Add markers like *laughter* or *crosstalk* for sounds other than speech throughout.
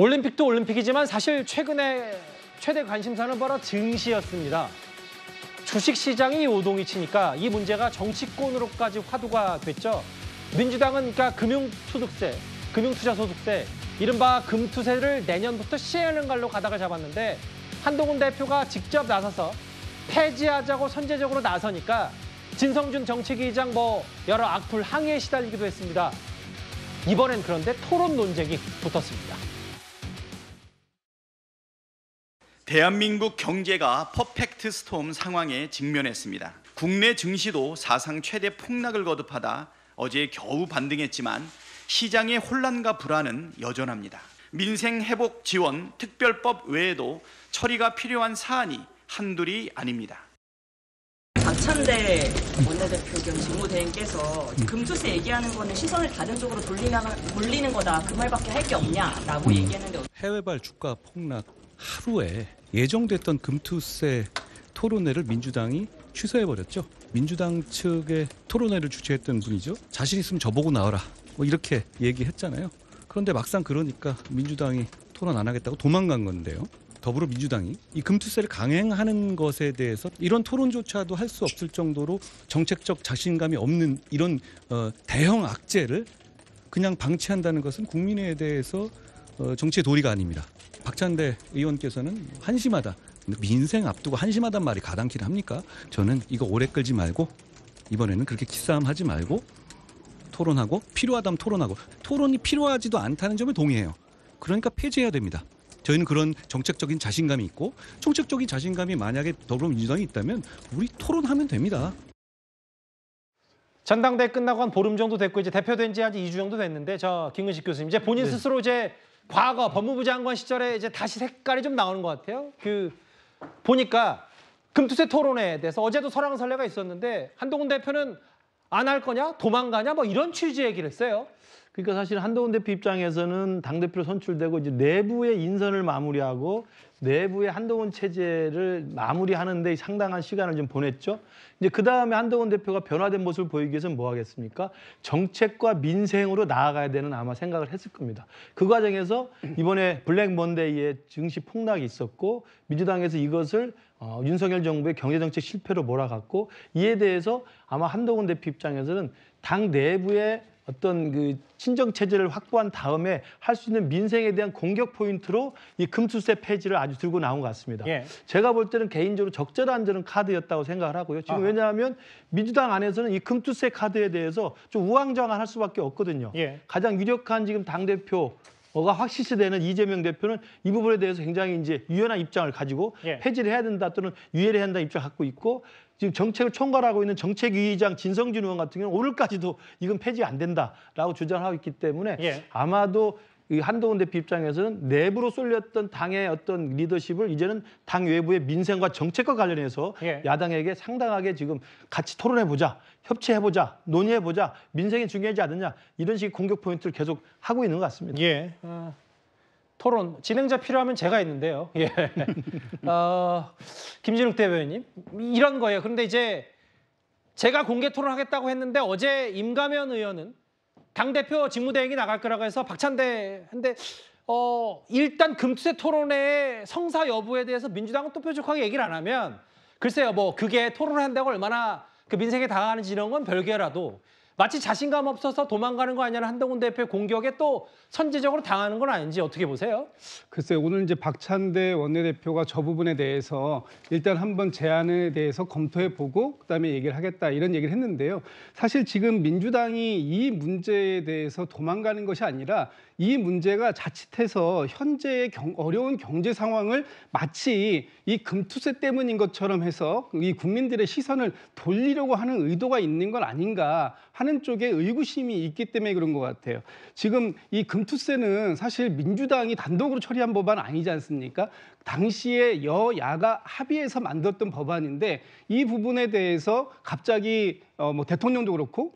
올림픽도 올림픽이지만 사실 최근에 최대 관심사는 바로 증시였습니다. 주식시장이 오동이 치니까 이 문제가 정치권으로까지 화두가 됐죠. 민주당은 그러니까 금융소득세, 금융투자소득세, 이른바 금투세를 내년부터 시행하는 걸로 가닥을 잡았는데 한동훈 대표가 직접 나서서 폐지하자고 선제적으로 나서니까 진성준 정책위장뭐 여러 악플 항의에 시달리기도 했습니다. 이번엔 그런데 토론 논쟁이 붙었습니다. 대한민국 경제가 퍼펙트 스톰 상황에 직면했습니다. 국내 증시도 사상 최대 폭락을 거듭하다 어제 겨우 반등했지만 시장의 혼란과 불안은 여전합니다. 민생 회복 지원 특별법 외에도 처리가 필요한 사안이 한둘이 아닙니다. 박찬대 원내대표 겸 정무대행께서 금투세 얘기하는 거는 시선을 다른 쪽으로 돌리 돌리는 거다 그 말밖에 할 게 없냐라고 음. 얘기했는데 해외발 주가 폭락 하루에 예정됐던 금투세 토론회를 민주당이 취소해버렸죠. 민주당 측의 토론회를 주최했던 분이죠. 자신 있으면 저보고 나와라. 뭐 이렇게 얘기했잖아요. 그런데 막상 그러니까 민주당이 토론 안 하겠다고 도망간 건데요. 더불어민주당이 이 금투세를 강행하는 것에 대해서 이런 토론조차도 할 수 없을 정도로 정책적 자신감이 없는 이런 어, 대형 악재를 그냥 방치한다는 것은 국민에 대해서 어, 정치의 도리가 아닙니다. 박찬대 의원께서는 한심하다. 민생 앞두고 한심하단 말이 가당키를 합니까? 저는 이거 오래 끌지 말고 이번에는 그렇게 기싸움 하지 말고 토론하고 필요하다면 토론하고 토론이 필요하지도 않다는 점에 동의해요. 그러니까 폐지해야 됩니다. 저희는 그런 정책적인 자신감이 있고 정책적인 자신감이 만약에 더불어민주당이 있다면 우리 토론하면 됩니다. 전당대 회 끝나고 한 보름 정도 됐고 이제 대표된 지 한 2주 정도 됐는데 저 김근식 교수님 이제 본인 네. 스스로 이제 과거 법무부 장관 시절에 이제 다시 색깔이 좀 나오는 것 같아요. 그 보니까 금투세 토론회에 대해서 어제도 설왕설래가 있었는데 한동훈 대표는 안 할 거냐 도망가냐 뭐 이런 취지 얘기를 했어요. 그러니까 사실 한동훈 대표 입장에서는 당대표로 선출되고 이제 내부의 인선을 마무리하고 내부의 한동훈 체제를 마무리하는데 상당한 시간을 좀 보냈죠. 이제 그 다음에 한동훈 대표가 변화된 모습을 보이기 위해서는 뭐 하겠습니까? 정책과 민생으로 나아가야 되는 아마 생각을 했을 겁니다. 그 과정에서 이번에 블랙 먼데이의 증시 폭락이 있었고 민주당에서 이것을 어, 윤석열 정부의 경제정책 실패로 몰아갔고 이에 대해서 아마 한동훈 대표 입장에서는 당 내부의 어떤 그 친정 체제를 확보한 다음에 할 수 있는 민생에 대한 공격 포인트로 이금투세 폐지를 아주 들고 나온 것 같습니다. 예. 제가 볼 때는 개인적으로 적절한 저는 카드였다고 생각을 하고요. 지금 아하. 왜냐하면 민주당 안에서는 이금투세 카드에 대해서 좀 우왕좌왕할 수밖에 없거든요. 예. 가장 유력한 지금 당 대표 뭐가 확실시 되는 이재명 대표는 이 부분에 대해서 굉장히 이제 유연한 입장을 가지고 예. 폐지를 해야 된다 또는 유예를 해야 한다 입장 을 갖고 있고 지금 정책을 총괄하고 있는 정책위의장 진성준 의원 같은 경우는 오늘까지도 이건 폐지 안 된다라고 주장하고 있기 때문에 예. 아마도 이 한동훈 대표 입장에서는 내부로 쏠렸던 당의 어떤 리더십을 이제는 당 외부의 민생과 정책과 관련해서 예. 야당에게 상당하게 지금 같이 토론해 보자, 협치해 보자, 논의해 보자, 민생이 중요하지 않느냐 이런 식의 공격 포인트를 계속 하고 있는 것 같습니다. 예. 어... 토론 진행자 필요하면 제가 있는데요. 예. *laughs* 어, 김진욱 대변인님 이런 거예요. 그런데 이제 제가 공개 토론하겠다고 했는데 어제 임가면 의원은 당 대표 직무대행이 나갈 거라고 해서 박찬대 한데 어, 일단 금투세 토론회의 성사 여부에 대해서 민주당은 또 뾰족하게 얘기를 안 하면 글쎄요 뭐 그게 토론을 한다고 얼마나 그 민생에 당하는지 이런 건 별개라도 마치 자신감 없어서 도망가는 거 아니냐는 한동훈 대표의 공격에 또 선제적으로 당하는 건 아닌지 어떻게 보세요? 글쎄 요 오늘 이제 박찬대 원내대표가 저 부분에 대해서 일단 한번 제안에 대해서 검토해 보고 그다음에 얘기를 하겠다 이런 얘기를 했는데요. 사실 지금 민주당이 이 문제에 대해서 도망가는 것이 아니라 이 문제가 자칫해서 현재의 경, 어려운 경제 상황을 마치 이 금투세 때문인 것처럼 해서 이 국민들의 시선을 돌리려고 하는 의도가 있는 건 아닌가 하는 하는 쪽에 의구심이 있기 때문에 그런 것 같아요. 지금 이 금투세는 사실 민주당이 단독으로 처리한 법안 아니지 않습니까? 당시에 여야가 합의해서 만들었던 법안인데 이 부분에 대해서 갑자기 어, 뭐 대통령도 그렇고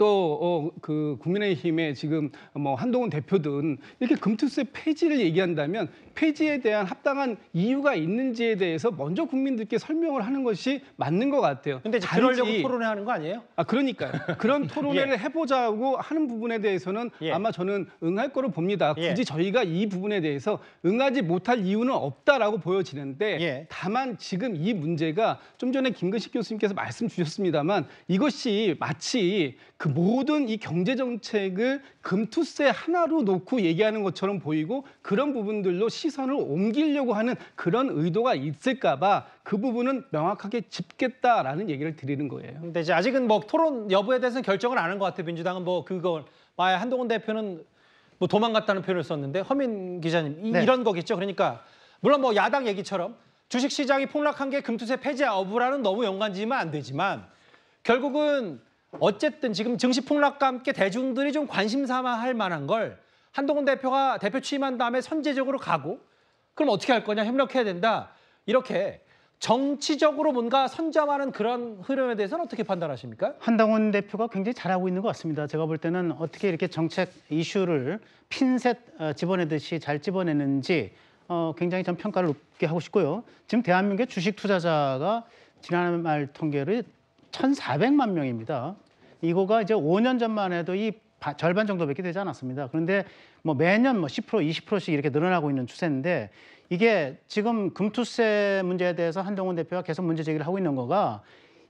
또그 어, 그 국민의힘의 지금 뭐 한동훈 대표든 이렇게 금투세 폐지를 얘기한다면 폐지에 대한 합당한 이유가 있는지에 대해서 먼저 국민들께 설명을 하는 것이 맞는 것 같아요. 근데 그러려고 토론회 하는 거 아니에요? 아 그러니까요. 그런 *laughs* 토론회를 예. 해보자고 하는 부분에 대해서는 예. 아마 저는 응할 거로 봅니다. 예. 굳이 예. 저희가 이 부분에 대해서 응하지 못할 이유는 없다라고 보여지는데 예. 다만 지금 이 문제가 좀 전에 김근식 교수님께서 말씀 주셨습니다만 이것이 마치 그 모든 이 경제 정책을 금투세 하나로 놓고 얘기하는 것처럼 보이고 그런 부분들로 시선을 옮기려고 하는 그런 의도가 있을까봐 그 부분은 명확하게 짚겠다라는 얘기를 드리는 거예요. 근데 이제 아직은 뭐 토론 여부에 대해서는 결정을 안 한 것 같아요. 민주당은 뭐 그걸 마야 한동훈 대표는 뭐 도망갔다는 표현을 썼는데 허민 기자님 이, 네. 이런 거겠죠. 그러니까 물론 뭐 야당 얘기처럼 주식 시장이 폭락한 게 금투세 폐지 어부라는 너무 연관지면 안 되지만 결국은 어쨌든 지금 증시 폭락과 함께 대중들이 좀 관심 삼아 할 만한 걸 한동훈 대표가 대표 취임한 다음에 선제적으로 가고 그럼 어떻게 할 거냐 협력해야 된다 이렇게 정치적으로 뭔가 선점하는 그런 흐름에 대해서는 어떻게 판단하십니까? 한동훈 대표가 굉장히 잘하고 있는 것 같습니다. 제가 볼 때는 어떻게 이렇게 정책 이슈를 핀셋 어, 집어내듯이 잘 집어내는지 어, 굉장히 전 평가를 높게 하고 싶고요. 지금 대한민국의 주식 투자자가 지난말 통계를 1,400만 명입니다. 이거가 이제 5년 전만 해도 이 바, 절반 정도밖에 되지 않았습니다. 그런데 뭐 매년 뭐 10%, 20%씩 이렇게 늘어나고 있는 추세인데 이게 지금 금투세 문제에 대해서 한동훈 대표가 계속 문제 제기를 하고 있는 거가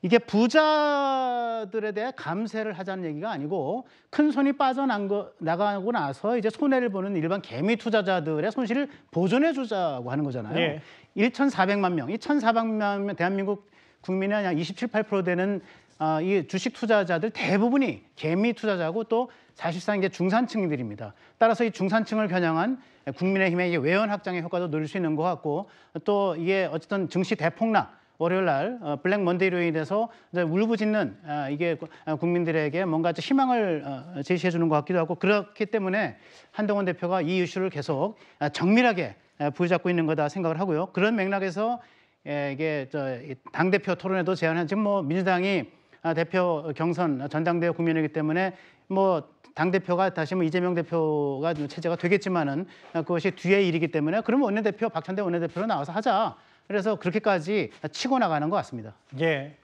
이게 부자들에 대해 감세를 하자는 얘기가 아니고 큰 손이 빠져나가고 난거 나서 이제 손해를 보는 일반 개미 투자자들의 손실을 보존해 주자고 하는 거잖아요. 네. 1,400만 명, 1,400만 명 대한민국 국민의 한 27, 8% 되는 어, 이 주식 투자자들 대부분이 개미 투자자고 또 사실상 이제 중산층들입니다. 따라서 이 중산층을 겨냥한 국민의힘의 외연 확장의 효과도 누릴 수 있는 것 같고 또 이게 어쨌든 증시 대폭락 월요일 날 어, 블랙 먼데이로 인해서 이제 울부짖는 아, 이게 아, 국민들에게 뭔가 희망을 어, 제시해 주는 것 같기도 하고 그렇기 때문에 한동훈 대표가 이 이슈를 계속 정밀하게 부여잡고 있는 거다 생각을 하고요. 그런 맥락에서 예, 이게 저당 대표 토론에도 제안한 지금 뭐 민주당이 아, 대표 경선 아, 전당대회 국면이기 때문에 뭐 당 대표가 다시 뭐 이재명 대표가 체제가 되겠지만은 아, 그것이 뒤에 일이기 때문에 그러면 원내대표 박찬대 원내대표로 나와서 하자. 그래서 그렇게까지 치고 나가는 것 같습니다. 예.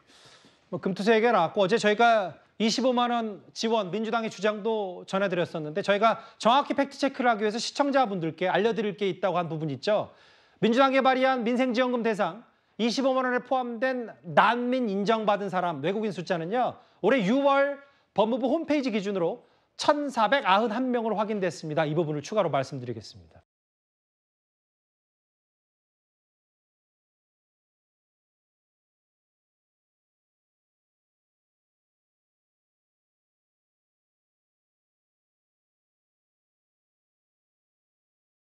뭐 금투세 얘기가 왔고 어제 저희가 25만 원 지원 민주당의 주장도 전해드렸었는데 저희가 정확히 팩트 체크를 하기 위해서 시청자분들께 알려드릴 게 있다고 한 부분 있죠. 민주당이 발의한 민생지원금 대상 25만 원에 포함된 난민 인정받은 사람 외국인 숫자는요. 올해 6월 법무부 홈페이지 기준으로 1,491명으로 확인됐습니다. 이 부분을 추가로 말씀드리겠습니다.